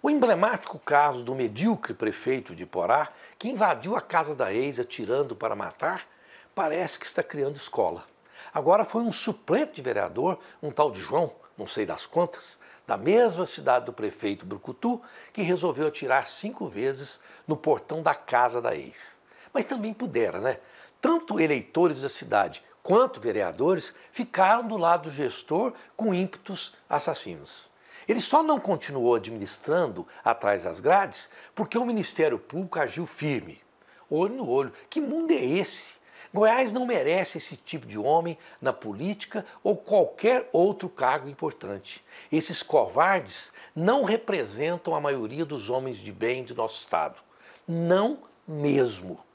O emblemático caso do medíocre prefeito de Porá, que invadiu a casa da ex atirando para matar, parece que está criando escola. Agora foi um suplente de vereador, um tal de João, não sei das quantas, da mesma cidade do prefeito Brucutu, que resolveu atirar cinco vezes no portão da casa da ex. Mas também pudera, né? Tanto eleitores da cidade quanto vereadores ficaram do lado do gestor com ímpetos assassinos. Ele só não continuou administrando atrás das grades porque o Ministério Público agiu firme, olho no olho. Que mundo é esse? Goiás não merece esse tipo de homem na política ou qualquer outro cargo importante. Esses covardes não representam a maioria dos homens de bem do nosso Estado. Não mesmo.